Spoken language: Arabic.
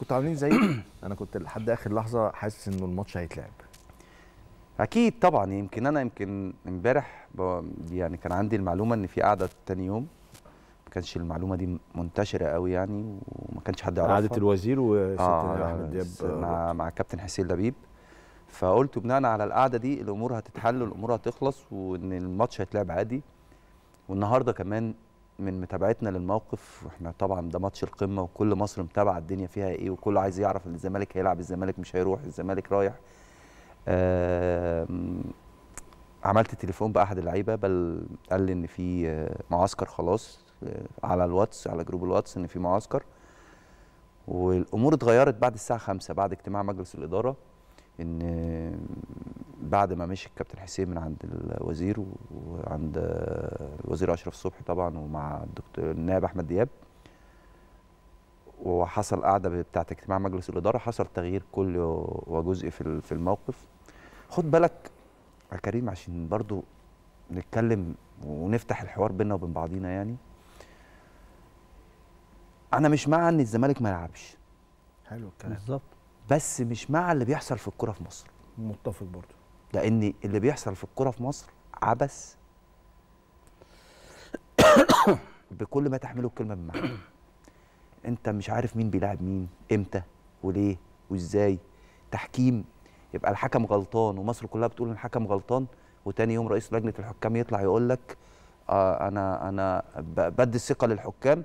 كنتوا عاملين زي انا كنت لحد اخر لحظه حاسس انه الماتش هيتلعب اكيد طبعا يمكن انا يمكن امبارح يعني كان عندي المعلومه ان في قعده تاني يوم ما كانش المعلومه دي منتشره قوي يعني وما كانش حد يعرفها قعده الوزير وست آه احمد دياب مع مع كابتن حسين لبيب فقلت بناء على القعده دي الامور هتتحل والامور هتخلص وان الماتش هيتلعب عادي والنهارده كمان من متابعتنا للموقف واحنا طبعا ده ماتش القمه وكل مصر متابعه الدنيا فيها ايه وكله عايز يعرف ان الزمالك هيلعب الزمالك مش هيروح الزمالك رايح عملت تليفون باحد اللعيبه بل قال لي ان في آه، معسكر خلاص آه، على الواتس على جروب الواتس ان في معسكر والامور اتغيرت بعد الساعه 5 بعد اجتماع مجلس الاداره ان بعد ما مشي الكابتن حسين من عند الوزير وعند الوزير اشرف صبحي طبعا ومع الدكتور النائب احمد دياب وحصل قعده بتاعه اجتماع مجلس الاداره حصل تغيير كل وجزء في في الموقف خد بالك يا كريم عشان برضو نتكلم ونفتح الحوار بينا وبين بعضينا يعني انا مش مع ان الزمالك ما يلعبش حلو الكلام بالظبط بس مش مع اللي بيحصل في الكوره في مصر متفق برضو لان اللي بيحصل في الكوره في مصر عبث بكل ما تحمله الكلمه من معنى انت مش عارف مين بيلعب مين امتى وليه وازاي تحكيم يبقى الحكم غلطان ومصر كلها بتقول ان الحكم غلطان وتاني يوم رئيس لجنه الحكام يطلع يقول لك آه انا انا بدي الثقه للحكام